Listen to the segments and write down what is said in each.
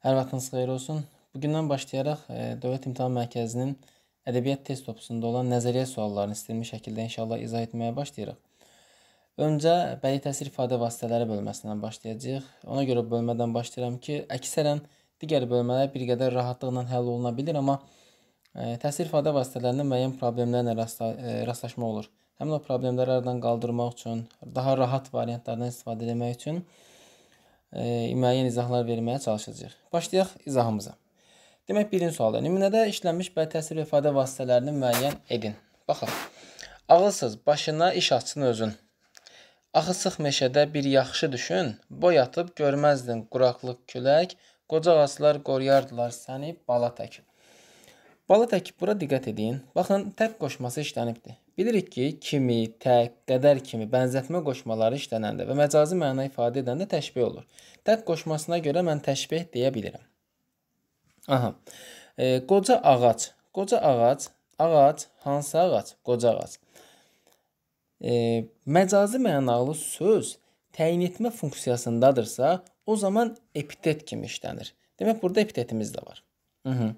Hər vaxtınız xeyir olsun. Bugündən başlayaraq e, Dövlət İmtahan Mərkəzinin ədəbiyyat test topusunda olan nəzəriyyə suallarını istilmiş şəkildə inşallah izah etməyə başlayırıq. Öncə bədii təsir ifadə vasitələri bölməsindən başlayacağıq. Ona görə bölmədən başlayıram ki, əksərən digər bölmələr bir qədər rahatlıqla həll oluna bilər, amma e, təsir ifadə vasitələrində müəyyən problemlərlə rastla e, rastlaşma olur. Həmin o problemləri aradan qaldırmaq üçün, daha rahat variantlardan istifadə etmək üçün e, müəyyən izahlar verməyə çalışacağıq. Başlayaq izahımıza. Demək birinci sualda nümunədə işlənmiş bədi təsir və ifadə vasitələrini müəyyən edin. Baxın. Ağılsız başına iş açsın özün. Axı sıx meşədə bir yaxşı düşün, boy atıb görməzdin quraqlıq külək, qoca ağaclar qoruyardılar səni bala tək. Bala tək bura diqqət edin. Baxın, tək qoşması işlənibdi. Bilirik ki, kimi, tək, qədər kimi bənzətmə qoşmaları işlənəndə və məcazi məna ifadə edəndə təşbih olur. Tək qoşmasına görə mən təşbih deyə bilirəm. Aha. E, qoca ağac. Qoca ağac, ağac hansı ağac? Qoca ağac. E, məcazi mənalı söz təyin etmə funksiyasındadırsa, o zaman epitet kimi işlənir. Demək burada epitetimiz də var. Mhm.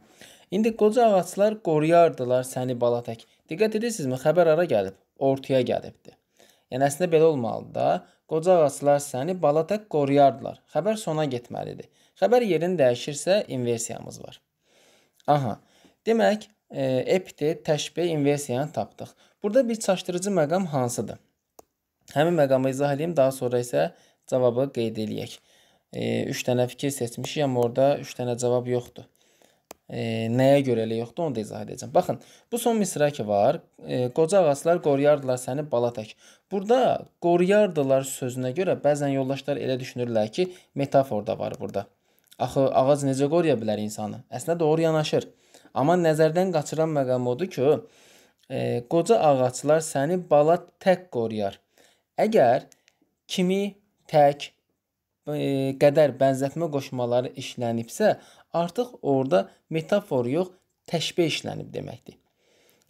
İndi qoca ağaclar qoruyardılar səni bala tək. Diqqət edirsinizmi? Xəbər ara gəlib, ortaya gəlibdi. Yəni əslində belə olmalıdır da. Qoca ağaclar səni bala tək qoruyardılar. Xəbər sona getməlidir. Xəbər yerini dəyişirsə inversiyamız var. Aha. Demək, e, epitet, təşbeh, inversiyanı tapdıq. Burada bir çaşdırıcı məqam hansıdır? Həmin məqamı izah edeyim, daha sonra isə cavabı qeyd eləyək. 3 e, dənə fikir seçmişik, amma orada 3 dənə cavab yoxdur. E, nəyə görəli yoxdur, onu da izah edəcəm. Baxın, bu son misra ki var. E, qoca ağaclar qoruyardılar səni bala tək. Burada qoruyardılar sözünə görə bəzən yoldaşlar elə düşünürlər ki, metafor da var burada. Axı ağac necə qoruya bilər insanı? Əslində doğru yanaşır. Amma nəzərdən qaçıran məqam odur ki, e, qoca ağaclar səni bala tək qoruyar. Əgər kimi tək e, qədər bənzətmə qoşmaları işlənibsə, artıq orada metafor yox, təşbeh işlənib deməkdir.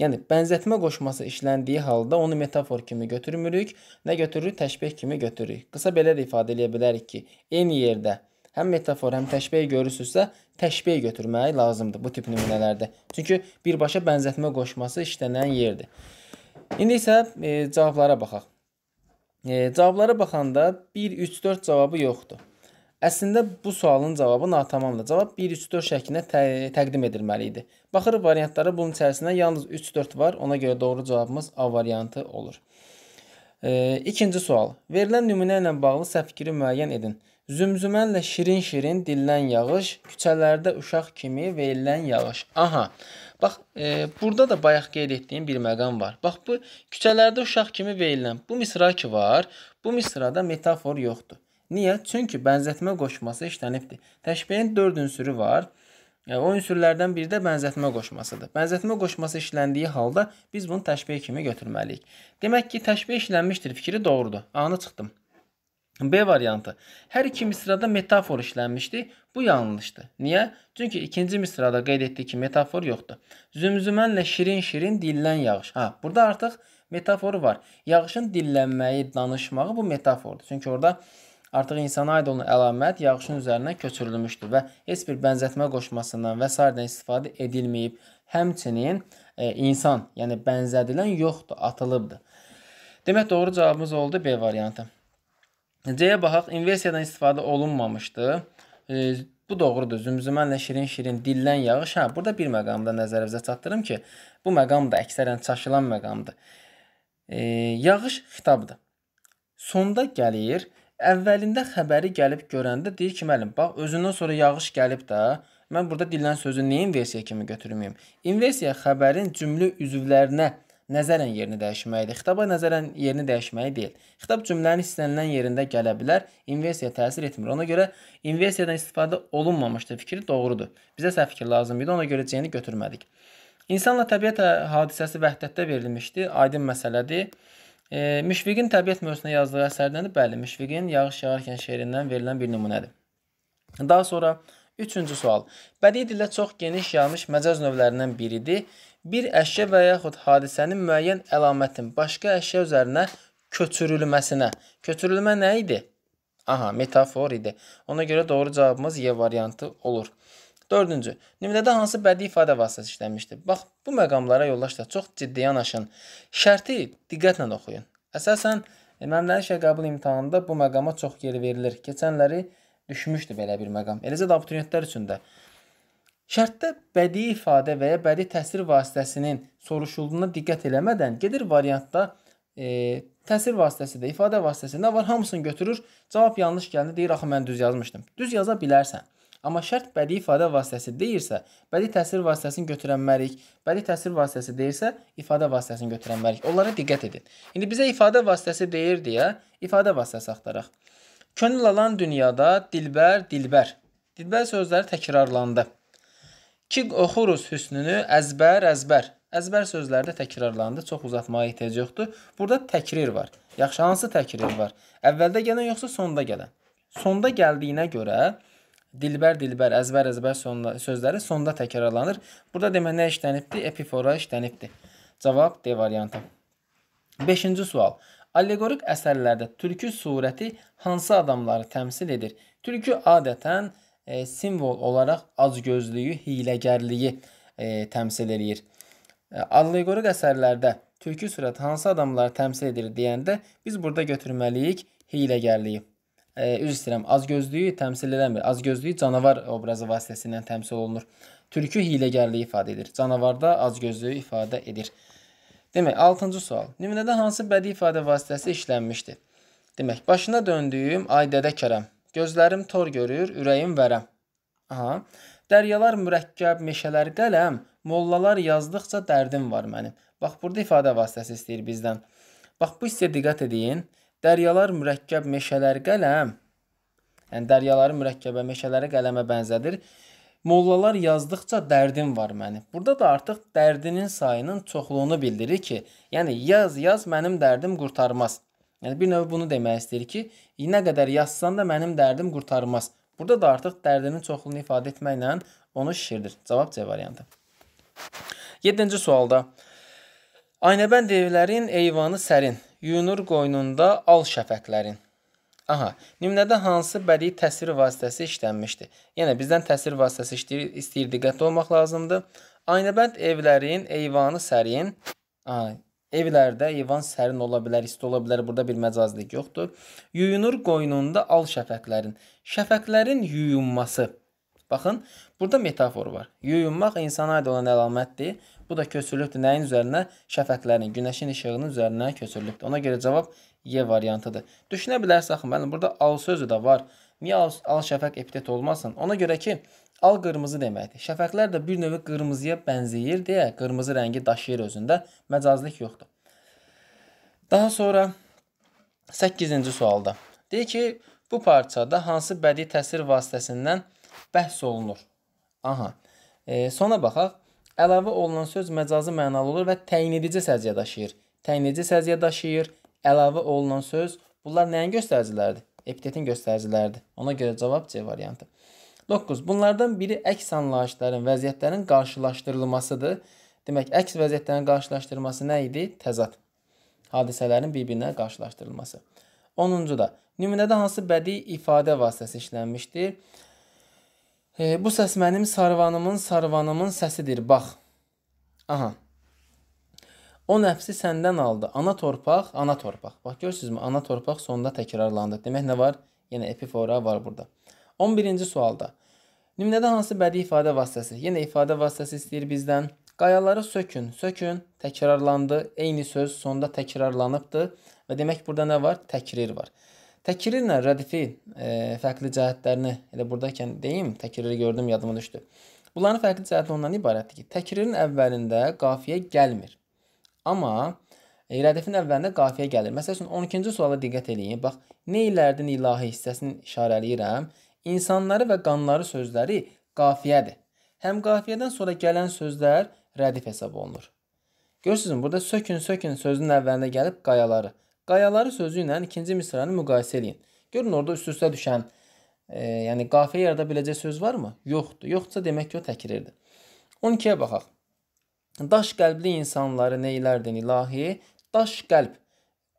Yəni bənzətmə qoşması işləndiyi halda onu metafor kimi götürmürük, nə götürürük? Təşbeh kimi götürürük. Qısa belə də ifadə eləyə bilərik ki, eyni yerdə həm metafor, həm təşbeh görürsüzsə, təşbeh götürmək lazımdır bu tip nümunələrdə. Çünki birbaşa bənzətmə qoşması işlənən yerdir. İndi isə e, cavablara baxaq. E, cavablara baxanda 1 3 4 cavabı yoxdur. Əslində bu sualın cavabı natamamdır. Cavab 1-3-4 şəklində tə təqdim edilməli idi. Baxırıq variantlara, bunun içərisində yalnız 3-4 var. Ona görə doğru cavabımız A variantı olur. E, ikinci sual. Verilən nümunə ilə bağlı səhv fikri müəyyən edin. Zümzümənlə şirin-şirin dilən yağış, küçələrdə uşaq kimi verilən yağış. Aha. Bax, e, burada da bayaq qeyd etdiyim bir məqam var. Bax, bu küçələrdə uşaq kimi verilən. Bu misra ki var, bu misrada metafor yoxdur. Niyə? Çünki bənzətmə qoşması işlənibdir. Təşbihin 4 ünsürü var. E, o ünsürlərdən biri də bənzətmə qoşmasıdır. Bənzətmə qoşması işləndiyi halda biz bunu təşbih kimi götürməliyik. Demək ki, təşbih işlənmişdir fikri doğrudur. Anı çıxdım. B variantı. Hər iki misrada metafor işlənmişdi. Bu yanlışdır. Niyə? Çünki ikinci misrada qeyd etdik ki, metafor yoxdur. Zümzümənlə şirin-şirin dillən yağış. Ha, burada artıq metaforu var. Yağışın dillənməyi, danışmağı bu metafordur. Çünki orada metafor artıq insana aid olan əlamət yağışın üzərinə köçürülmüşdür və heç bir bənzətmə qoşmasından və sairədən istifadə edilməyib. Həmçinin e, insan, yəni bənzədilən yoxdur, atılıbdır. Demək doğru cavabımız oldu B variantı. C-yə baxaq, inversiyadan istifadə olunmamışdı. E, Bu doğrudur. Zümzümənlə şirin-şirin dillən yağış. Hə, burada bir məqamda nəzərinizə çatdırım ki, bu məqam da əksərən çaşılan məqamdır. E, yağış xitabdır. Sonda gəlir Əvvəlində xəbəri gəlib görəndə deyir ki, müəllim, bax özündən sonra yağış gəlib də. Mən burada dilən sözü niyə inversiya kimi götürməyim? İnversiya xəbərin cümlə üzvlərinə nəzərən yerini dəyişməkdir. Xitaba nəzərən yerini dəyişməyi deyil. Xitab cümlənin istənilən yerində gələ bilər, inversiya təsir etmir. Ona görə inversiyadan istifadə olunmamışdı fikri doğrudur. Bizə səhv fikir lazım idi, ona görə C-ni götürmədik. İnsanla təbiət hadisəsi vəhdətdə verilmişdi, aydın məsələdir. E, Müşfiqin təbiət mövzusuna yazdığı əsərdən də bəli, Müşfiqin Yağış yağarkən şeirindən verilən bir nümunədir. Daha sonra üçüncü sual. Bədii dildə çox geniş yayılmış məcaz növlərindən biridir. Bir əşya və yaxud hadisənin müəyyən əlamətin başqa əşya üzərinə köçürülməsinə. Köçürülmə nə idi? Aha, metafor idi. Ona görə doğru cavabımız Y variantı olur. Dördüncü, nümunədə hansı bədii ifadə vasitəsi işlənmişdir? Bax, bu məqamlara yoldaşlar çox ciddi yanaşın. Şərti diqqətlə oxuyun. Əsasən, Ermənilərin şəhər qəbul imtahanında bu məqama çox yer verilir. Keçənləri düşmüşdü belə bir məqam. Eləcə də abituriyentlər üçün də. Şərtdə bədii ifadə və ya bədii təsir vasitəsinin soruşulduğuna diqqət eləmədən gedir variantda e, təsir vasitəsi də, ifadə vasitəsi nə var, hamısını götürür, cavab yanlış gəldi, deyir axı mən düz yazmışdım. Düz yaza bilərsən. Amma şərt bədii ifadə vasitəsi deyirsə, bədii təsir vasitəsini götürənməlik, bədii təsir vasitəsi deyirsə, ifadə vasitəsini götürənməlik. Onlara diqqət edin. İndi bizə ifadə vasitəsi deyir deyə ifadə vasitəsi axtaraq. Könül alan dünyada dilbər, dilbər. Dilbər sözləri təkrarlandı. Ki oxuruz hüsnünü əzbər, əzbər. Əzbər sözləri də təkrarlandı. Çox uzatmağa ehtiyac yoxdur. Burada təkrir var. Yaxşı hansı təkrir var? Əvvəldə gələn yoxsa sonda gələn? Sonda gəldiyinə görə Dilbər dilbər əzbər əzbər sonda, sözləri sonda təkrarlanır. Burada demə nə işlənibdi? Epifora işlənibdi. Cavab D variantı. 5-ci sual. Alleqorik əsərlərdə türkü surəti hansı adamları təmsil edir? Türkü adətən e, simvol olaraq acgözlüyü, hiyləgərliyi e, təmsil eləyir. E, Alleqorik əsərlərdə türkü surəti hansı adamları təmsil edir deyəndə biz burada götürməliyik hiyləgərliyi üzr istəyirəm, azgözlüyü təmsil eləmir. Azgözlüyü canavar obrazı vasitəsilə təmsil olunur. Tülkü hiyləgərliyi ifadə edir. Canavarda azgözlüyü ifadə edir. Demək, 6-cı sual. Nümunədə hansı bədii ifadə vasitəsi işlənmişdir? Demək, başına döndüyüm ay dədə kərəm. Gözlərim tor görür, ürəyim vərəm. Aha. Dəryalar mürəkkəb, meşələr qələm, mollalar yazdıqca dərdim var mənim. Bax, burada ifadə vasitəsi istəyir bizdən. Bax, bu hissəyə diqqət edin. Dəryalar mürəkkəb meşələr qələm, yəni dəryaları mürəkkəbə, meşələri qələmə bənzədir. Mollalar yazdıqca dərdim var məni. Burada da artıq dərdinin sayının çoxluğunu bildirir ki, yəni yaz, yaz mənim dərdim qurtarmaz. Yəni bir növ bunu demək istəyir ki, nə qədər yazsan da mənim dərdim qurtarmaz. Burada da artıq dərdinin çoxluğunu ifadə etməklə onu şişirdir. Cavab C variantı. 7-ci sualda Aynəbənd evlərin eyvanı sərin. Yunur qoynunda al şəfəqlərin. Aha, nümunədə hansı bədii təsir vasitəsi işlənmişdir? Yəni bizdən təsir vasitəsi istəyir, istəyir diqqətli olmaq lazımdır. Aynəbənd evlərin eyvanı sərin. Aha, evlərdə eyvan sərin ola bilər, isti ola bilər. Burada bir məcazlıq yoxdur. Yuyunur qoynunda al şəfəqlərin. Şəfəqlərin yuyunması. Baxın, burada metafor var. Yuyunmaq insana aid olan əlamətdir. Bu da köçürülübdür nəyin üzərinə? Şəfəqlərin, günəşin işığının üzərinə köçürülübdür. Ona görə cavab Y variantıdır. Düşünə bilərsiniz axı müəllim, burada al sözü də var. Niyə al, al şəfəq epitet olmasın? Ona görə ki, al qırmızı deməkdir. Şəfəqlər də bir növ qırmızıya bənzəyir deyə qırmızı rəngi daşıyır özündə. Məcazlıq yoxdur. Daha sonra 8-ci sualda. Deyir ki, bu parçada hansı bədii təsir vasitəsindən bəhs olunur? Aha. E, sona baxaq. Əlavə olunan söz məcazi mənalı olur və təyin edici səziyyə daşıyır. Təyin edici səziyyə daşıyır, əlavə olunan söz bunlar nəyin göstəriciləridir? Epitetin göstəriciləridir. Ona görə cavab C variantı. 9. Bunlardan biri əks anlayışların, vəziyyətlərin qarşılaşdırılmasıdır. Demək, əks vəziyyətlərin qarşılaşdırılması nə idi? Təzad. Hadisələrin bir-birinə qarşılaşdırılması. 10-cu da nümunədə hansı bədii ifadə vasitəsi işlənmişdir? E, bu səs mənim sarvanımın, sarvanımın səsidir. Bax. Aha. O nəfsi səndən aldı. Ana torpaq, ana torpaq. Bax görürsüzmü? Ana torpaq sonda təkrarlandı. Demək nə var? Yenə epifora var burada. 11-ci sualda. Nümunədə hansı bədii ifadə vasitəsi? Yenə ifadə vasitəsi istəyir bizdən. Qayaları sökün, sökün, təkrarlandı. Eyni söz sonda təkrarlanıbdı və demək burada nə var? Təkrir var. Təkrirlə rədifi e, fərqli cəhətlərini elə burdakən deyim, təkriri gördüm yadıma düşdü. Bunların fərqli cəhəti ondan ibarətdir ki, təkririn əvvəlində qafiyə gəlmir. Amma e, rədifin əvvəlində qafiyə gəlir. Məsəl üçün 12-ci suala diqqət eləyin. Bax, nə ilərdin ilahi hissəsini işarələyirəm. İnsanları və qanları sözləri qafiyədir. Həm qafiyədən sonra gələn sözlər rədif hesab olunur. Görürsünüz, burada sökün, sökün sözünün əvvəlində gəlib qayaları qayaları sözü ilə ikinci misranı müqayisə eləyin. Görün orada üst-üstə düşən, e, yəni qafiyə yarada biləcək söz varmı? Yoxdur. Yoxdursa demək ki, o təkrirdir. 12-yə baxaq. Daş qəlbli insanları neylərdin ilahi? Daş qəlb.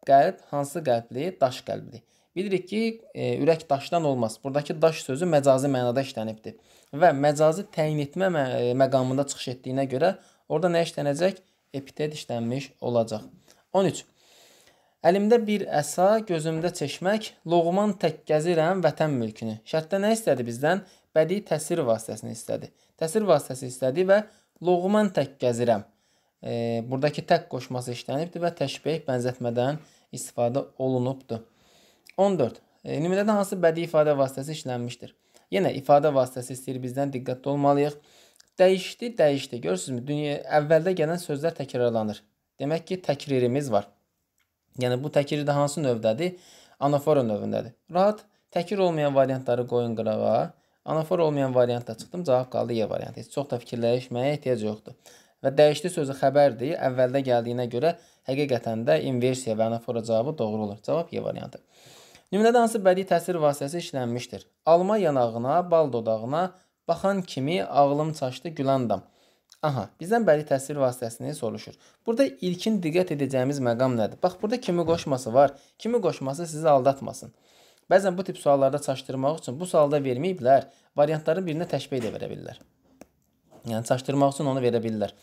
Qəlb hansı qəlbli? Daş qəlbli. Bilirik ki, e, ürək daşdan olmaz. Buradakı daş sözü məcazi mənada işlənibdir və məcazi təyin etmə mə e, məqamında çıxış etdiyinə görə orada nə işlənəcək? Epitet işlənmiş olacaq. 13. Əlimdə bir əsa, gözümdə çeşmək, loğman tək gəzirəm vətən mülkünü. Şərtdə nə istədi bizdən? Bədii təsir vasitəsini istədi. Təsir vasitəsi istədi və loğman tək gəzirəm. E, buradakı tək qoşması işlənibdi və təşbeh bənzətmədən istifadə olunubdu. 14. E, nümunədə hansı bədii ifadə vasitəsi işlənmişdir? Yenə ifadə vasitəsi istəyir bizdən diqqətli olmalıyıq. Dəyişdi, dəyişdi. Görürsünüzmü? Dünya əvvəldə gələn sözlər təkrarlanır. Demək ki, təkrarimiz var. Yəni bu təkiri də hansı növdədir? Anafora növündədir. Rahat təkir olmayan variantları qoyun qırağa. Anafora olmayan variantda çıxdım. Cavab qaldı Y variantı. Heç çox da fikirləşməyə ehtiyac yoxdur. Və dəyişdi sözü xəbərdir. Əvvəldə gəldiyinə görə həqiqətən də inversiya və anafora cavabı doğru olur. Cavab Y variantı. Nümunədə hansı bədii təsir vasitəsi işlənmişdir? Alma yanağına, bal dodağına baxan kimi ağlım çaşdı Gülandam. Aha, bizdən bədi təsir vasitəsini soruşur. Burada ilkin diqqət edəcəyimiz məqam nədir? Bax, burada kimi qoşması var. Kimi qoşması sizi aldatmasın. Bəzən bu tip suallarda çaşdırmaq üçün bu sualda verməyiblər, variantların birinə təşbeh edə verə bilirlər. Yəni çaşdırmaq üçün onu verə bilirlər.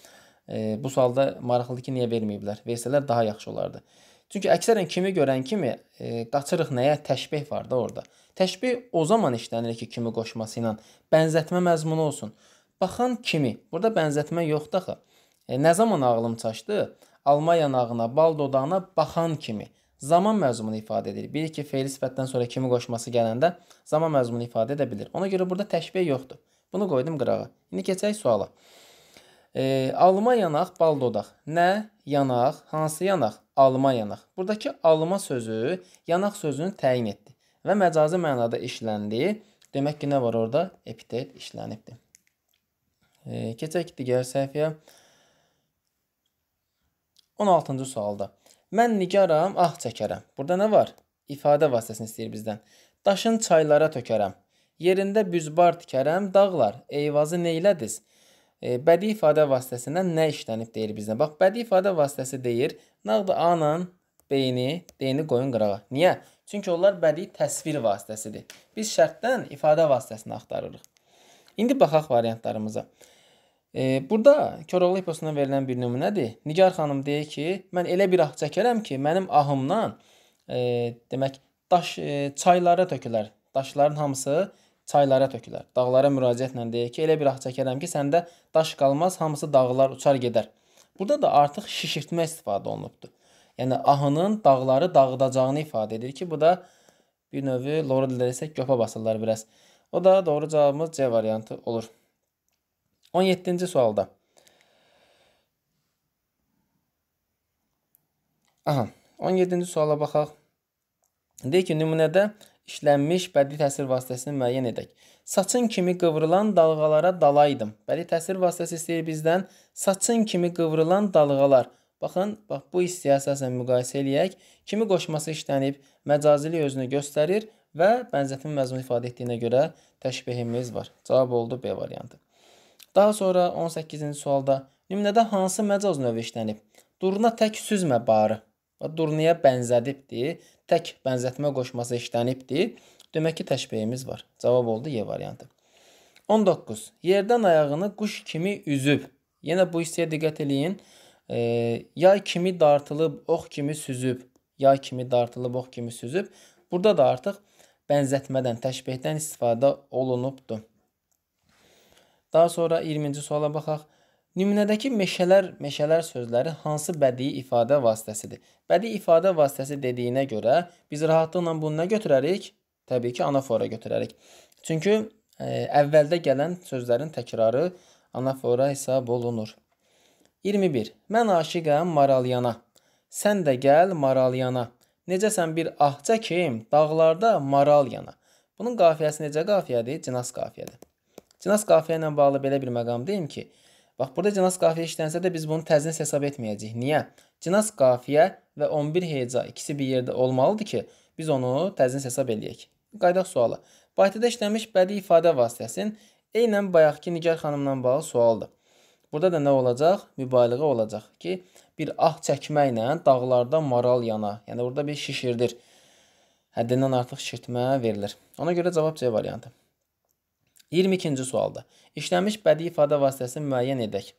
E, bu sualda maraqlıdır ki, niyə verməyiblər? Versələr daha yaxşı olardı. Çünki əksərən kimi görən kimi e, qaçırıq nəyə? Təşbeh var da orada. Təşbeh o zaman işlənilir ki, kimi qoşması ilə bənzətmə məzmunu olsun baxan kimi. Burada bənzətmə yoxdur axı. E, nə zaman ağlım çaşdı? Alma yanağına, bal dodağına baxan kimi. Zaman məzmunu ifadə edir. Bir iki feil sifətdən sonra kimi qoşması gələndə zaman məzmunu ifadə edə bilir. Ona görə burada təşbeh yoxdur. Bunu qoydum qırağa. İndi keçək suala. E, alma yanaq, bal dodaq. Nə? Yanaq. Hansı yanaq? Alma yanaq. Buradakı alma sözü yanaq sözünü təyin etdi və məcazi mənada işləndi. Demək ki, nə var orada? Epitet işlənibdi. Keçək digər səhifəyə. 16-cı sualda. Mən nigaram, ah çəkərəm. Burada nə var? İfadə vasitəsini istəyir bizdən. Daşın çaylara tökərəm. Yerində büzbar tikərəm, dağlar, eyvazı neylədiz? Bədii ifadə vasitəsindən nə işlənib deyir bizdən? Bax, bədii ifadə vasitəsi deyir, nağdı anan beyni, deyini qoyun qırağa. Niyə? Çünki onlar bədii təsvir vasitəsidir. Biz şərtdən ifadə vasitəsini axtarırıq. İndi baxaq variantlarımıza. E, burada Koroğlu eposuna verilən bir nümunədir. Nigar xanım deyir ki, mən elə bir ah çəkərəm ki, mənim ahımdan e, demək daş e, çaylara tökülər. Daşların hamısı çaylara tökülər. Dağlara müraciətlə deyir ki, elə bir ah çəkərəm ki, səndə daş qalmaz, hamısı dağlar uçar gedər. Burada da artıq şişirtmə istifadə olunubdur. Yəni ahının dağları dağıdacağını ifadə edir ki, bu da bir növ lora dildə isə göpə basırlar biraz. O da doğru cavabımız C variantı olur. 17-ci sualda. Aha, 17-ci suala baxaq. Deyir ki, nümunədə işlənmiş bədii təsir vasitəsini müəyyən edək. Saçın kimi qıvrılan dalğalara dalaydım. Bədii təsir vasitəsi istəyir bizdən saçın kimi qıvrılan dalğalar. Baxın, bax bu hissəyə əsasən müqayisə eləyək. Kimi qoşması işlənib, məcazilik özünü göstərir və bənzətmə məzmunu ifadə etdiyinə görə təşbehimiz var. Cavab oldu B variantı. Daha sonra 18-ci sualda nümunədə hansı məcaz növü işlənib? Durna tək süzmə barı və durnaya bənzədibdir. Tək bənzətmə qoşması işlənibdir. Demək ki, təşbehimiz var. Cavab oldu Y variantı. 19. Yerdən ayağını quş kimi üzüb. Yenə bu hissəyə diqqət eləyin. E, yay kimi dartılıb, ox kimi süzüb. Yay kimi dartılıb, ox kimi süzüb. Burada da artıq bənzətmədən, təşbehdən istifadə olunubdur. Daha sonra 20-ci suala baxaq. Nümunədəki meşələr, meşələr sözləri hansı bədii ifadə vasitəsidir? Bədii ifadə vasitəsi dediyinə görə biz rahatlıqla bunu nə götürərik? Təbii ki, anafora götürərik. Çünki ə, e, əvvəldə gələn sözlərin təkrarı anafora hesab olunur. 21. Mən aşiqəm Maralyana. Sən də gəl Maralyana. Necəsən bir ahça kim dağlarda Maralyana. Bunun qafiyəsi necə qafiyədir? Cinas qafiyədir. Cınaz qafiyə ilə bağlı belə bir məqam deyim ki, bax burada cınaz qafiyə işlənsə də biz bunu təznis hesab etməyəcəyik. Niyə? Cınaz qafiyə və 11 heca ikisi bir yerdə olmalıdır ki, biz onu təznis hesab eləyək. Qaydaq sualı. Baytıda işlənmiş bədii ifadə vasitəsinin eynən bayaqki Nigar xanımla bağlı sualdır. Burada da nə olacaq? Mübaliğə olacaq ki, bir ah çəkməklə dağlarda maral yana, yəni burada bir şişirdir. Həddindən artıq şişirtmə verilir. Ona görə cavab C variantı. 22-ci sualda işlənmiş bədii ifadə vasitəsini müəyyən edək.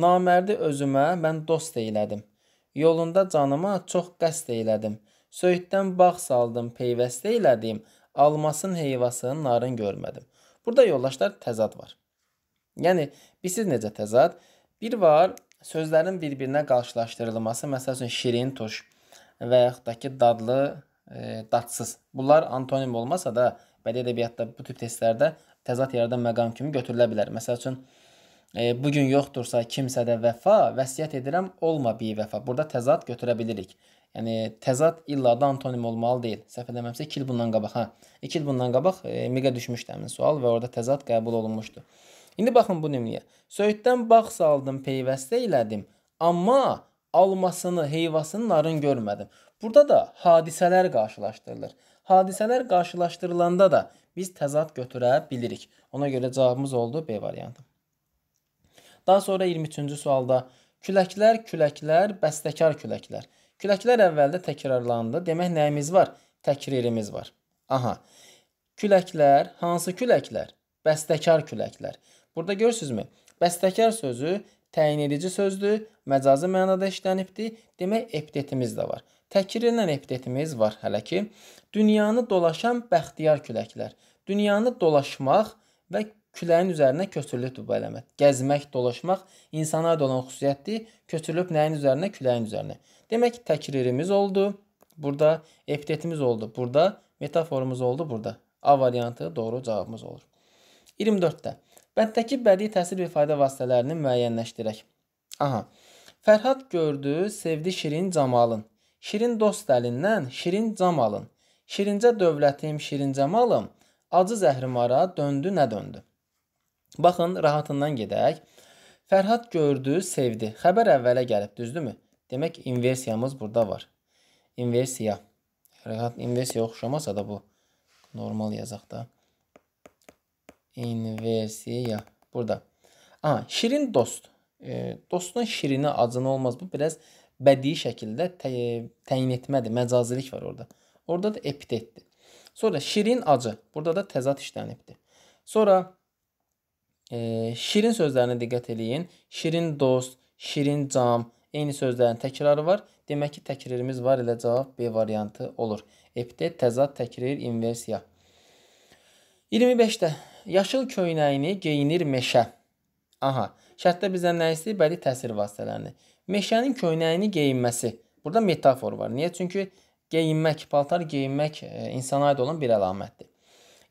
Namərdi özümə mən dost eylədim. Yolunda canıma çox qəsd eylədim. Söyüddən bağ saldım, peyvəstə elədim. Almasın heyvasının narın görmədim. Burada yoldaşlar təzad var. Yəni, bilsiz necə təzad? Bir var, sözlərin bir-birinə qarşılaşdırılması, məsəl üçün şirin, turş və yaxud da ki, dadlı, e, dadsız. Bunlar antonim olmasa da, bədii ədəbiyyatda bu tip testlərdə təzad yaradan məqam kimi götürülə bilər. Məsəl üçün e, bu gün yoxdursa kimsədə vəfa, vəsiyyət edirəm, olma bivəfa. Burada təzad götürə bilirik. Yəni təzad illa da antonim olmalı deyil. Səhv eləmirəmsə 2 il bundan qabaq, ha. Hə. 2 il bundan qabaq e, miqə düşmüşdü həmin sual və orada təzad qəbul olunmuşdu. İndi baxın bu nümunəyə. Söyüddən bağ saldım, peyvəstə elədim, amma almasını, heyvasını narın görmədim. Burada da hadisələr qarşılaşdırılır. Hadisələr qarşılaşdırılanda da biz təzad götürə bilirik. Ona görə cavabımız oldu B variantı. Daha sonra 23-cü sualda küləklər, küləklər, bəstəkar küləklər. Küləklər əvvəldə təkrarlandı. Demək nəyimiz var? Təkrarimiz var. Aha. Küləklər, hansı küləklər? Bəstəkar küləklər. Burada görürsüzmü? Bəstəkar sözü təyin edici sözdür, məcazi mənada işlənibdir. Demək epitetimiz də var. Təkririnlə epitetimiz var hələ ki. Dünyanı dolaşan bəxtiyar küləklər. Dünyanı dolaşmaq və küləyin üzərinə köçürülübdür bu əlamət. Gəzmək, dolaşmaq insana aid olan xüsusiyyətdir. Köçürülüb nəyin üzərinə? Küləyin üzərinə. Demək ki, təkririmiz oldu. Burada epitetimiz oldu. Burada metaforumuz oldu. Burada A variantı doğru cavabımız olur. 24-də bənddəki bədii təsir və ifadə vasitələrini müəyyənləşdirək. Aha. Fərhad gördü, sevdi şirin camalın. Şirin dost əlindən şirin cam alın. Şirincə dövlətim, şirincə malım, acı zəhrimara döndü nə döndü. Baxın, rahatından gedək. Fərhad gördü, sevdi. Xəbər əvvələ gəlib, düzdürmü? Demək inversiyamız burada var. İnversiya. Rahat inversiya oxşamasa da bu normal yazaq da. İnversiya burada. Aha, şirin dost. E, dostun şirini acın olmaz. Bu biraz bədii şəkildə təyin etmədir, məcazilik var orada. Orada da epitetdir. Sonra şirin acı, burada da təzad işlənibdir. Sonra e, şirin sözlərinə diqqət eləyin. Şirin dost, şirin cam, eyni sözlərin təkrarı var. Demək ki, təkrarımız var ilə cavab B variantı olur. Epitet, təzad, təkrar, inversiya. 25-də yaşıl köynəyini geyinir meşə. Aha, şərtdə bizdən nə istəyir? Bədii təsir vasitələrini meşənin köynəyini geyinməsi. Burada metafor var. Niyə? Çünki geyinmək, paltar geyinmək e, insana aid olan bir əlamətdir.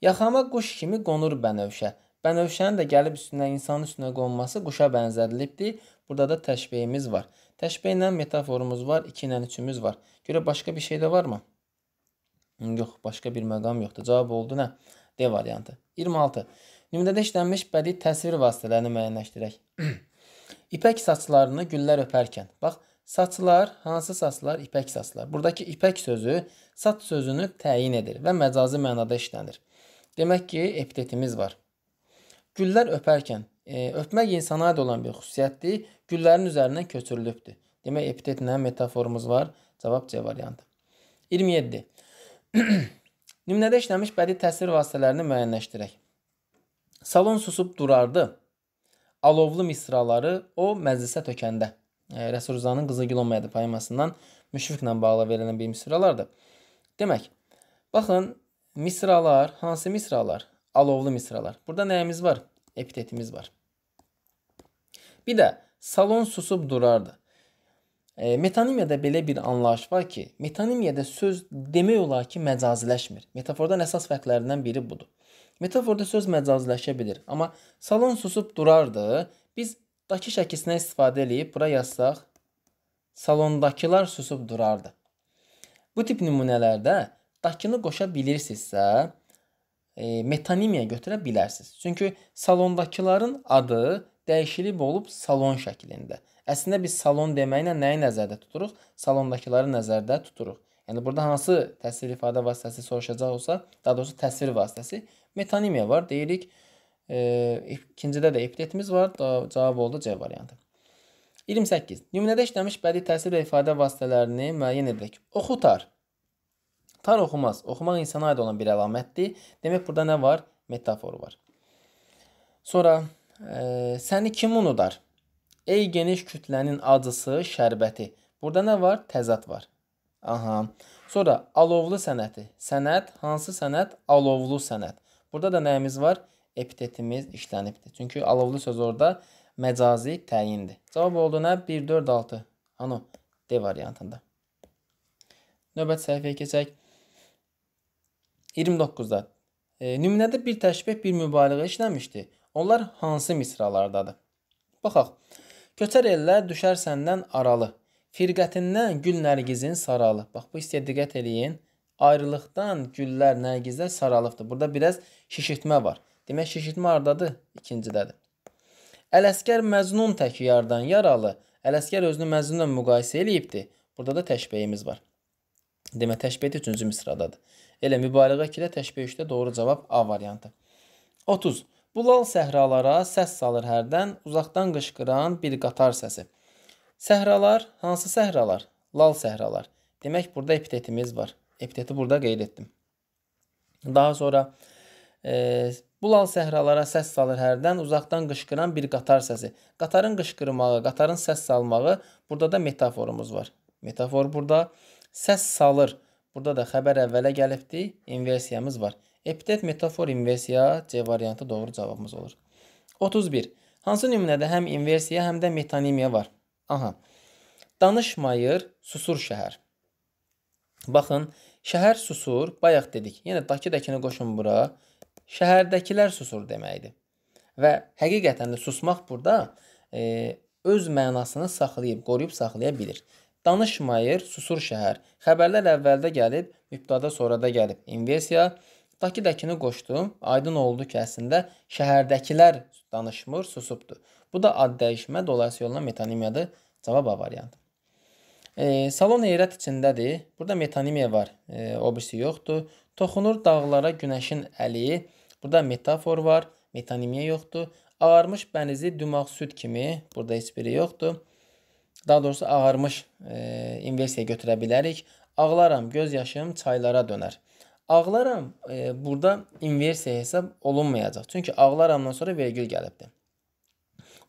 Yaxama quş kimi qonur bənövşə. Bənövşənin də gəlib üstünə, insanın üstünə qonması quşa bənzədilibdir. Burada da təşbehimiz var. Təşbeh ilə metaforumuz var, 2 ilə 3-ümüz var. Görə başqa bir şey də varmı? Yox, başqa bir məqam yoxdur. Cavab oldu nə? D variantı. 26. Nümunədə işlənmiş bədii təsvir vasitələrini müəyyənləşdirək. İpək saçlarını güllər öpərkən. Bax, saçlar, hansı saçlar? İpək saçlar. Buradakı ipək sözü saç sözünü təyin edir və məcazi mənada işlənir. Demək ki, epitetimiz var. Güllər öpərkən. E, öpmək insana aid olan bir xüsusiyyətdir. Güllərin üzərindən köçürülübdür. Demək, epitetlə metaforumuz var. Cavab C variantı. 27. Nümunədə işləmiş bədii təsir vasitələrini müəyyənləşdirək. Salon susub durardı alovlu misraları o məclisə tökəndə. E, Rəsul Rzanın Qızılgül olmayadı poemasından Müşfiqlə bağlı verilən bir misralardır. Demək, baxın misralar, hansı misralar? Alovlu misralar. Burada nəyimiz var? Epitetimiz var. Bir də salon susub durardı. E, metonimiyada belə bir anlayış var ki, metonimiyada söz demək olar ki, məcaziləşmir. Metafordan əsas fərqlərindən biri budur. Metaforda söz məcaziləşə bilər, amma salon susub durardı. Biz dakı şəklisinə istifadə eləyib bura yazsaq, salondakılar susub durardı. Bu tip nümunələrdə dakını qoşa bilirsinizsə, e, metonimiya götürə bilərsiniz. Çünki salondakıların adı dəyişilib olub salon şəklində. Əslində biz salon deməklə nəyi nəzərdə tuturuq? Salondakıları nəzərdə tuturuq. Yəni burada hansı təsvir ifadə vasitəsi soruşacaq olsa, daha doğrusu təsvir vasitəsi metonimiya var deyirik. E, ikincidə də epitetimiz var. Da, cavab oldu C variantı. 28. Nümunədə işləmiş bədii təsir və ifadə vasitələrini müəyyən edək. Oxutar. Tar oxumaz. Oxumaq insana aid olan bir əlamətdir. Demək burada nə var? Metafor var. Sonra e, səni kim unudar? Ey geniş kütlənin acısı, şərbəti. Burada nə var? Təzad var. Aha. Sonra alovlu sənəti. Sənət, hansı sənət? Alovlu sənət. Burada da nəyimiz var? Epitetimiz işlənibdir. Çünki alovlu söz orada məcazi təyindir. Cavab oldu nə? 1, 4, 6. Ano, D variantında. Növbət səhifəyə keçək. 29-da. E, nümunədə bir təşbih, bir mübaliğə işləmişdi. Onlar hansı misralardadır? Baxaq. Köçər ellər düşər səndən aralı. Firqətindən gül nərgizin saralı. Bax bu istəyə diqqət eləyin. Ayrılıqdan güllər, nərgizlər saralıbdır. Burada biraz şişirtmə var. Demək şişirtmə hardadır? İkincidədir. Ələskər Məznun təki yardan yaralı. Ələskər özünü Məznunla müqayisə eləyibdi. Burada da təşbehimiz var. Demə təşbeh 3-cü misradadır. Elə mübaliğə 2-də təşbeh 3-də doğru cavab A variantı. 30. Bulan səhralara səs salır hərdən, uzaqdan qışqıran bir qatar səsi. Səhralar, hansı səhralar? Lal səhralar. Demək burada epitetimiz var. Epiteti burada qeyd etdim. Daha sonra e, bu lal səhralara səs salır hərdən, uzaqdan qışqıran bir qatar səsi. Qatarın qışqırmağı, qatarın səs salmağı burada da metaforumuz var. Metafor burada səs salır. Burada da xəbər əvvələ gəlibdi, inversiyamız var. Epitet, metafor, inversiya C variantı doğru cavabımız olur. 31. Hansı nümunədə həm inversiya, həm də metonimiya var? Aha. Danışmayır, susur şəhər. Baxın, şəhər susur, bayaq dedik. Yəni dakı-dakını qoşun bura. Şəhərdəkilər susur deməkdir. Və həqiqətən də susmaq burada e, öz mənasını saxlayıb, qoruyub saxlaya bilir. Danışmayır, susur şəhər. Xəbərlər əvvəldə gəlib, mübtada sonra da gəlib. İnversiya, inversiya Bakıdakını qoşdum. Aydın oldu ki, əslində şəhərdəkilər danışmır, susubdu. Bu da ad dəyişmə, dolayısı yolla metonimiyadır. Cavab A variantı. E, salon heyrət içindədir. Burada metonimiya var, e, o birisi yoxdur. Toxunur dağlara günəşin əli. Burada metafor var, metonimiya yoxdur. Ağarmış bənizi dumaq süd kimi, burada heç biri yoxdur. Daha doğrusu ağarmış e, inversiya götürə bilərik. Ağlaram, göz yaşım çaylara dönər. Ağlaram e, burada inversiya hesab olunmayacaq. Çünki ağlaramdan sonra vergül gəlibdir.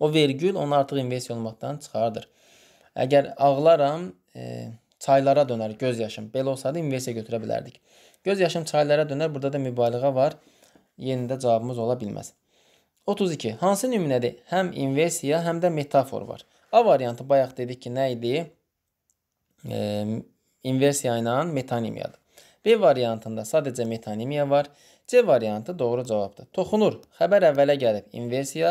O vergül onu artıq inversiya olmaqdan çıxardır. Əgər ağlaram e, çaylara dönər göz yaşım. Belə olsaydı inversiya götürə bilərdik. Göz yaşım çaylara dönər. Burada da mübaliğə var. Yenə də cavabımız ola bilməz. 32. Hansı nümunədə həm inversiya, həm də metafor var? A variantı bayaq dedik ki, nə idi? E, inversiya ilə metonimiyadır. B variantında sadəcə metonimiya var. C variantı doğru cavabdır. Toxunur. Xəbər əvvələ gəlib. İnversiya.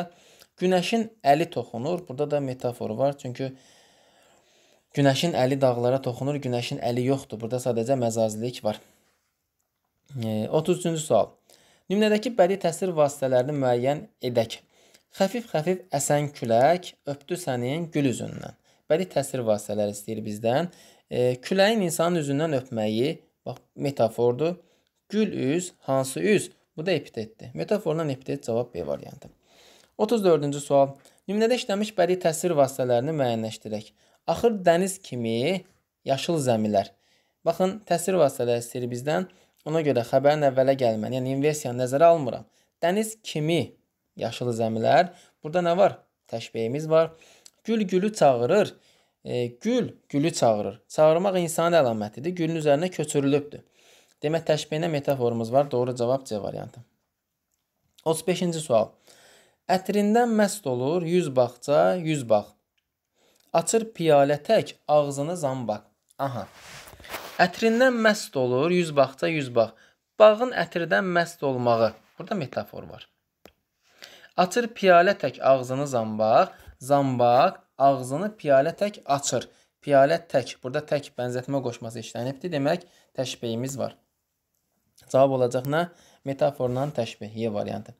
Günəşin əli toxunur. Burada da metafor var. Çünki günəşin əli dağlara toxunur. Günəşin əli yoxdur. Burada sadəcə məzazilik var. E, 33-cü sual. Nümunədəki bədii təsir vasitələrini müəyyən edək. Xəfif-xəfif əsən külək öpdü sənin gül üzündən. Bədii təsir vasitələri istəyir bizdən. E, küləyin insanın üzündən öpməyi, Bax, metafordur. Gül üz, hansı üz? Bu da epitetdir. Metaforla epitet cavab B variantı. 34-cü sual. Nümunədə işləmiş bədii təsir vasitələrini müəyyənləşdirək. Axır dəniz kimi yaşıl zəmilər. Baxın, təsir vasitələri istəyir bizdən. Ona görə xəbərin əvvələ gəlməni, yəni inversiyanı nəzərə almıram. Dəniz kimi yaşıl zəmilər. Burada nə var? Təşbehimiz var. Gül gülü çağırır. E, gül gülü çağırır. Çağırmaq insanın əlamətidir. Gülün üzərinə köçürülübdür. Demək təşbihinə metaforumuz var. Doğru cavab C variantı. 35-ci sual. Ətrindən məst olur 100 bağça, 100 bağ. Açır piyalə tək ağzını zambaq. Aha. Ətrindən məst olur 100 bağça, 100 bağ. Bağın ətirdən məst olmağı. Burada metafor var. Açır piyalə tək ağzını zambaq. Zambaq ağzını piyalə tək açır. Piyalə tək, burada tək bənzətmə qoşması işlənibdir. Demək, təşbeyimiz var. Cavab olacaq nə? Metaforla təşbeh, Y variantı.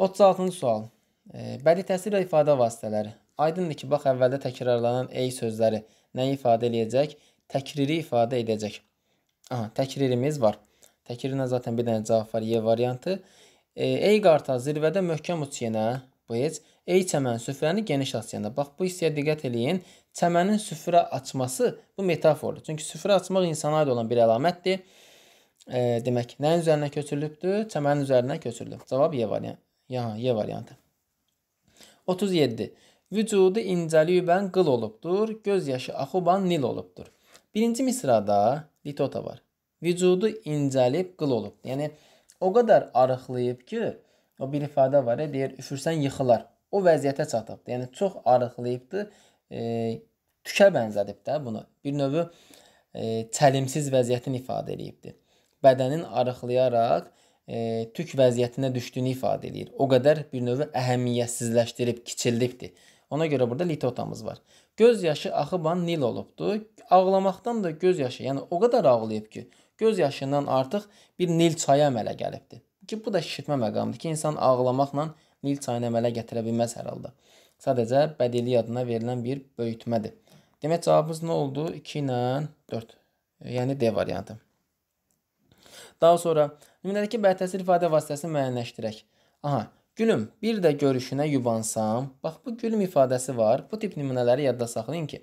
36-cı sual. E, bədii təsir və ifadə vasitələri. Aydındır ki, bax əvvəldə təkrarlanan ey sözləri nə ifadə eləyəcək? Təkriri ifadə edəcək. Aha, təkririmiz var. Təkririnə zaten bir dənə cavab var, Y variantı. E, ey qarta, zirvədə möhkəm uç yenə. Bu heç Ey çəmən, süfrəni geniş açanda. Bax bu hissəyə diqqət eləyin. Çəmənin süfrə açması bu metafordur. Çünki süfrə açmaq insana aid olan bir əlamətdir. E, demək, nəyin üzərinə köçürülübdür? Çəmənin üzərinə köçürülüb. Cavab e Y e variantı. Ya, Y variantı. 37. Vücudu incəliyibən qıl olubdur, göz yaşı axıban nil olubdur. Birinci misrada litota var. Vücudu incəlib qıl olubdur. Yəni o qədər arıqlayıb ki, o bir ifadə var, deyir, üfürsən yıxılar o vəziyyətə çatıbdı. Yəni çox arıqlayıbdı. E, tükə bənzədib də bunu. Bir növ e, çəlimsiz vəziyyətini ifadə eləyibdi. Bədənin arıqlayaraq e, tük vəziyyətinə düşdüyünü ifadə eləyir. O qədər bir növ əhəmiyyətsizləşdirib, kiçildibdi. Ona görə burada litotamız var. Göz yaşı axıban nil olubdu. Ağlamaqdan da göz yaşı, yəni o qədər ağlayıb ki, göz yaşından artıq bir nil çayı əmələ gəlibdi. Ki bu da şişirtmə məqamıdır ki, insan ağlamaqla Nil çayını əmələ gətirə bilməz hər halda. Sadəcə bədii adına verilən bir böyütmədir. Demək cavabımız nə oldu? 2 ilə 4. Yəni D variantı. Daha sonra nümunədəki bərtəsir ifadə vasitəsini müəyyənləşdirək. Aha, gülüm, bir də görüşünə yubansam. Bax bu gülüm ifadəsi var. Bu tip nümunələri yadda saxlayın ki,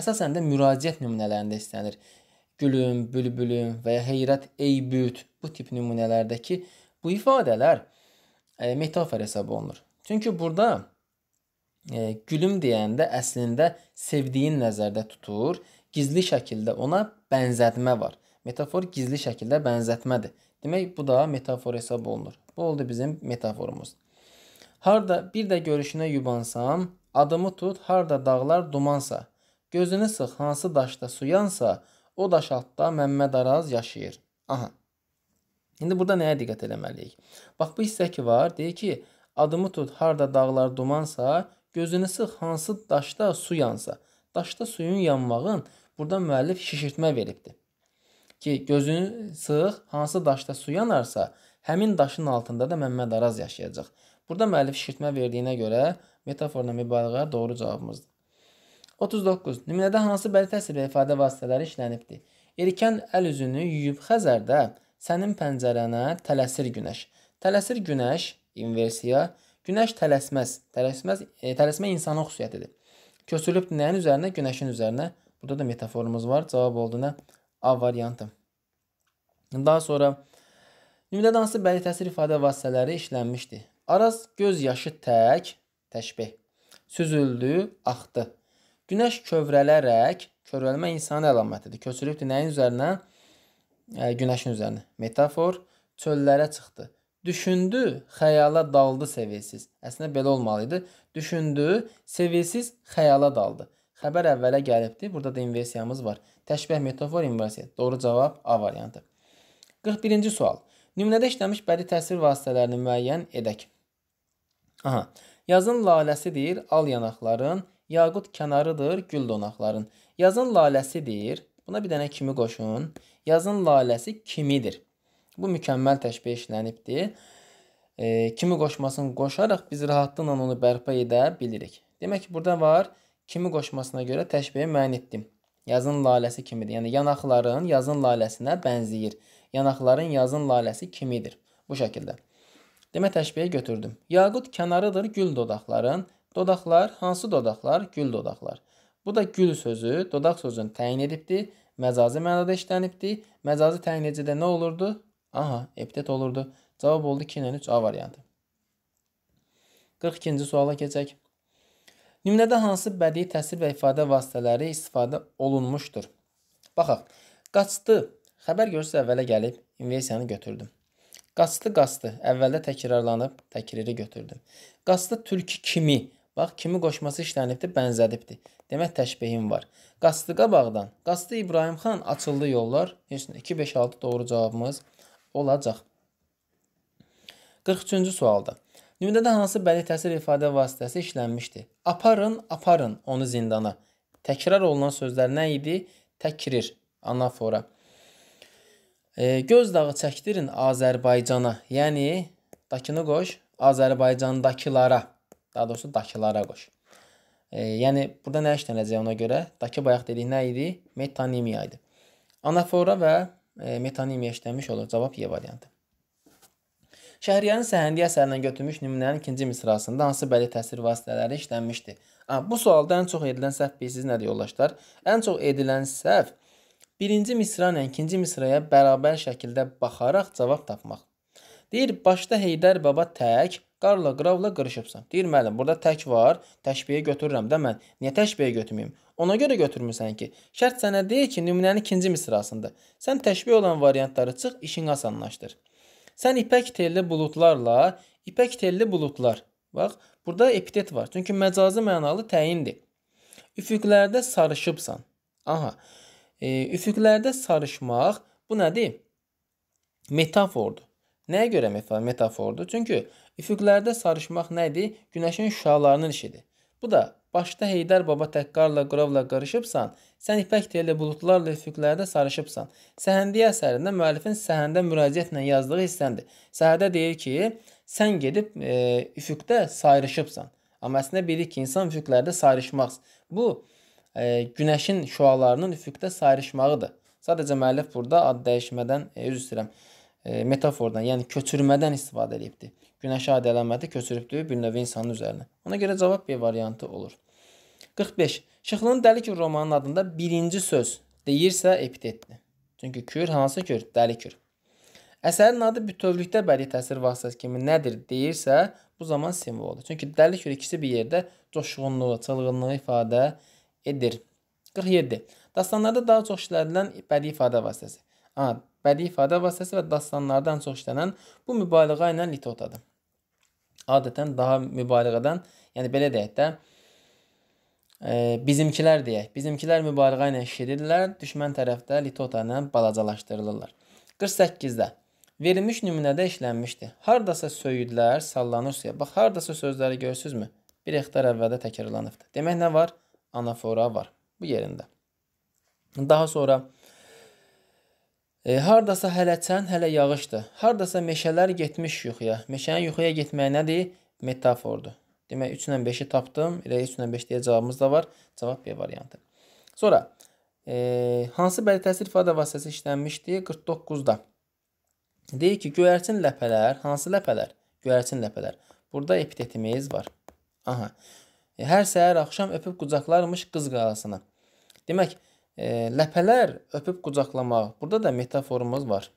əsasən də müraciət nümunələrində istənir. Gülüm, bülbülüm və ya heyrət, ey büt bu tip nümunələrdəki bu ifadələr E, metafor hesab olunur. Çünki burada e, gülüm deyəndə əslində sevdiyin nəzərdə tutur, gizli şəkildə ona bənzətmə var. Metafor gizli şəkildə bənzətmədir. Demək bu da metafor hesab olunur. Bu oldu bizim metaforumuz. Harda bir də görüşünə yubansam, adımı tut, harda dağlar dumansa, gözünü sıx, hansı daşda suyansa, o daş altda Məmməd Araz yaşayır. Aha. İndi burada nəyə diqqət eləməliyik? Bax, bu hissə ki var, deyir ki, adımı tut, harda dağlar dumansa, gözünü sıx, hansı daşda su yansa. Daşda suyun yanmağın burada müəllif şişirtmə veribdir. Ki, gözünü sıx, hansı daşda su yanarsa, həmin daşın altında da Məmməd Araz yaşayacaq. Burada müəllif şişirtmə verdiyinə görə metaforla mübaliğə doğru cavabımızdır. 39. Nümunədə hansı bədii təsir və ifadə vasitələri işlənibdir? Erkən əl üzünü yuyub Xəzərdə sənin pəncərənə tələsir günəş. Tələsir günəş inversiya, günəş tələsməz. Tələsməz e, tələsmə insanın xüsusiyyətidir. Köçülüb nəyin üzərinə? Günəşin üzərinə. Burada da metaforumuz var. Cavab oldu nə? A variantı. Daha sonra Nümunədə hansı bədii təsir ifadə vasitələri işlənmişdi? Araz göz yaşı tək təşbeh. Süzüldü, axdı. Günəş kövrələrək, kövrəlmə insanın əlamətidir. Köçülübdür nəyin üzərinə? günəşin üzərinə. Metafor çöllərə çıxdı. Düşündü, xəyala daldı seviyesiz. Əslində belə olmalı idi. Düşündü, seviyesiz xəyala daldı. Xəbər əvvələ gəlibdi. Burada da inversiyamız var. Təşbeh, metafor, inversiya. Doğru cavab A variantı. 41-ci sual. Nümunədə işləmiş bədii təsir vasitələrini müəyyən edək. Aha. Yazın laləsi deyir, al yanaqların, yaqut kənarıdır, gül donaqların. Yazın laləsi deyir. Buna bir dənə kimi qoşun. Yazın laləsi kimidir? Bu mükəmməl təşbeh işlənibdir. E, kimi qoşmasını qoşaraq biz rahatlıqla onu bərpa edə bilirik. Demək ki, burada var kimi qoşmasına görə təşbehi müəyyən etdim. Yazın laləsi kimidir? Yəni yanaqların yazın laləsinə bənzəyir. Yanaqların yazın laləsi kimidir? Bu şəkildə. Demə təşbehi götürdüm. Yaqut kənarıdır gül dodaqların. Dodaqlar hansı dodaqlar? Gül dodaqlar. Bu da gül sözü dodaq sözünü təyin edibdi məcazi mənada işlənibdi. Məcazi təyinləyicidə nə olurdu? Aha, epitet olurdu. Cavab oldu 2-nin 3 A variantı. 42-ci suala keçək. Nümunədə hansı bədii təsir və ifadə vasitələri istifadə olunmuşdur? Baxaq. Qaçdı. Xəbər görsə əvvələ gəlib, inversiyanı götürdüm. Qaçdı, qaçdı. Əvvəldə təkrarlanıb, təkriri götürdüm. Qaçdı türkü kimi Bax, kimi qoşması işlənibdir, bənzədibdir. Demək təşbehim var. Qastı qabaqdan, qastı İbrahim xan açıldı yollar. 2 5 6 doğru cavabımız olacaq. 43-cü sualda. Nümunədə hansı bədii təsir ifadə vasitəsi işlənmişdi? Aparın, aparın onu zindana. Təkrar olunan sözlər nə idi? Təkrir, anafora. E, göz dağı çəkdirin Azərbaycana, yəni dakını qoş Azərbaycandakılara. Daha doğrusu dakılara qoş. E, yəni burada nə işlənəcək ona görə? Dakı bayaq dedik nə idi? Metonimiya idi. Anafora və e, metonimiya işlənmiş olur. Cavab Y variantı. Şəhriyarın Səhəndi əsərindən götürmüş nümunənin ikinci misrasında hansı bədii təsir vasitələri işlənmişdi? A, bu sualda ən çox edilən səhv bilirsiniz nədir yoldaşlar? Ən çox edilən səhv birinci misra ilə ikinci misraya bərabər şəkildə baxaraq cavab tapmaq. Deyir, başda Heydər Baba tək, Qarla, qravla qırışıbsan. Deyir müəllim, burada tək var, təşbiyə götürürəm də mən. Niyə təşbiyə götürməyim? Ona görə götürmüsən ki, şərt sənə deyir ki, nümunənin ikinci misrasında. Sən təşbiyə olan variantları çıx, işini asanlaşdır. Sən ipək telli buludlarla, ipək telli buludlar. Bax, burada epitet var. Çünki məcazi mənalı təyindir. Üfüqlərdə sarışıbsan. Aha. E, üfüqlərdə sarışmaq bu nədir? Metafordur. Nəyə görə metafordur? Çünki üfüqlərdə sarışmaq nədir? Günəşin şüalarının işidir. Bu da başda Heydər baba təqqarla, qrovla qarışıbsan, sən ipək telli buludlarla üfüqlərdə sarışıbsan. Səhəndiyə əsərində müəllifin səhəndə müraciətlə yazdığı hissəndir. Səhədə deyir ki, sən gedib e, üfüqdə sayrışıbsan. Amma əslində bilir ki, insan üfüqlərdə sayrışmaq. Bu e, günəşin şüalarının üfüqdə sayrışmağıdır. Sadəcə müəllif burada ad dəyişmədən e, üzr istəyirəm e, metafordan, yəni köçürmədən istifadə eləyibdi. Günəşi adələmədi, köçürübdü bir növ insanın üzərinə. Ona görə cavab B variantı olur. 45. Şıxlının Dəli Kür romanının adında birinci söz deyirsə epitetdir. Çünki kür hansı kür? Dəli kür. Əsərin adı bütövlükdə bədii təsir vasitəsi kimi nədir deyirsə, bu zaman simvoldur. Çünki dəli kür ikisi bir yerdə coşğunluğu, çılğınlığı ifadə edir. 47. Dastanlarda daha çox işlədilən bədii ifadə vasitəsi. A bədii ifadə vasitəsi və dastanlarda ən çox işlənən bu mübaliğə ilə litotadır. Adətən daha mübaliğədən, yəni belə deyək də, e, bizimkilər deyək, bizimkilər mübaliğə ilə şirirlər, düşmən tərəfdə litota ilə balacalaşdırılırlar. 48-də verilmiş nümunədə işlənmişdi. Hardasa söyüdlər sallanır suya. Bax, hardasa sözləri görürsünüzmü? Bir hektar əvvəldə təkrarlanıbdı. Demək nə var? Anafora var. Bu yerində. Daha sonra E, hardasa hələ çən, hələ yağışdır. Hardasa meşələr getmiş yuxuya. Meşənin yuxuya getməyi nədir? Metafordur. Demək 3-dən 5-i tapdım. Elə 3-dən 5 deyə cavabımız da var. Cavab B variantı. Sonra e, hansı bədii təsir ifadə vasitəsi işlənmişdi? 49-da. Deyir ki, göyərçin ləpələr, hansı ləpələr? Göyərçin ləpələr. Burada epitetimiz var. Aha. E, hər səhər axşam öpüb qucaqlarmış qız qalasını. Demək, E, ləpələr öpüb qucaqlamaq. Burada da metaforumuz var.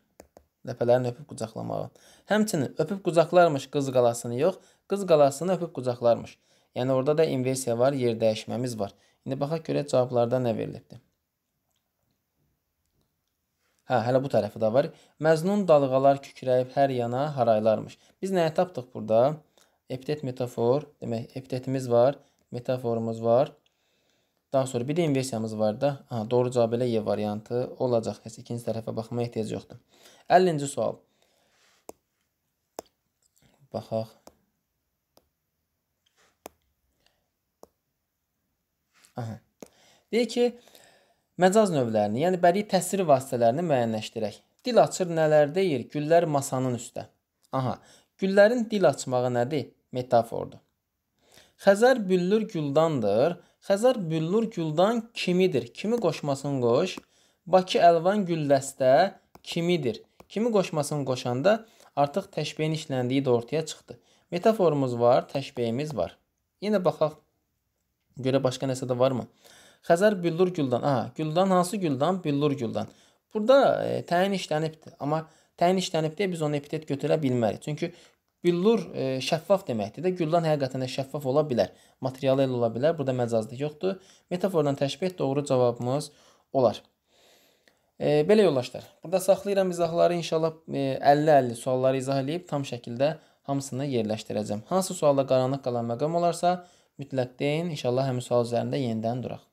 Ləpələrin öpüb qucaqlamağı. Həmçinin öpüb qucaqlarmış qız qalasını yox, qız qalasını öpüb qucaqlarmış. Yəni orada da inversiya var, yer dəyişməmiz var. İndi baxaq görək cavablarda nə verilibdi. Hə, hələ bu tərəfi də var. Məznun dalğalar kükrəyib hər yana haraylarmış. Biz nəyə tapdıq burada? Epitet metafor, demək epitetimiz var, metaforumuz var. Daha sonra bir də inversiyamız var da. Aha, doğru cavab elə Y variantı olacaq. Heç ikinci tərəfə baxmaya ehtiyac yoxdur. 50-ci sual. Baxaq. Aha. Deyir ki, məcaz növlərini, yəni bədii təsir vasitələrini müəyyənləşdirək. Dil açır nələr deyir? Güllər masanın üstə. Aha. Güllərin dil açmağı nədir? Metafordur. Xəzər büllür güldandır. Xəzər bülür güldan kimidir? Kimi qoşmasın qoş. Bakı əlvan güldəstə kimidir? Kimi qoşmasın qoşanda artıq təşbehin işləndiyi də ortaya çıxdı. Metaforumuz var, təşbehimiz var. Yenə baxaq. Görə başqa nəsə də varmı? Xəzər bülür güldan. Aha, güldan hansı güldan? Bülür güldan. Burada e, təyin işlənibdir. Amma təyin işlənib deyə biz ona epitet götürə bilmərik. Çünki Billur e, şəffaf deməkdir də. Güldan həqiqətən də şəffaf ola bilər. Materialı elə ola bilər. Burada məcazlıq yoxdur. Metaforla təşbeh doğru cavabımız olar. E, belə yoldaşlar, burada saxlayıram izahları inşallah 50-50 e, sualları izah edib tam şəkildə hamısını yerləşdirəcəm. Hansı sualda qaranlıq qalan məqam olarsa mütləq deyin. İnşallah həmin sual üzərində yenidən duraq.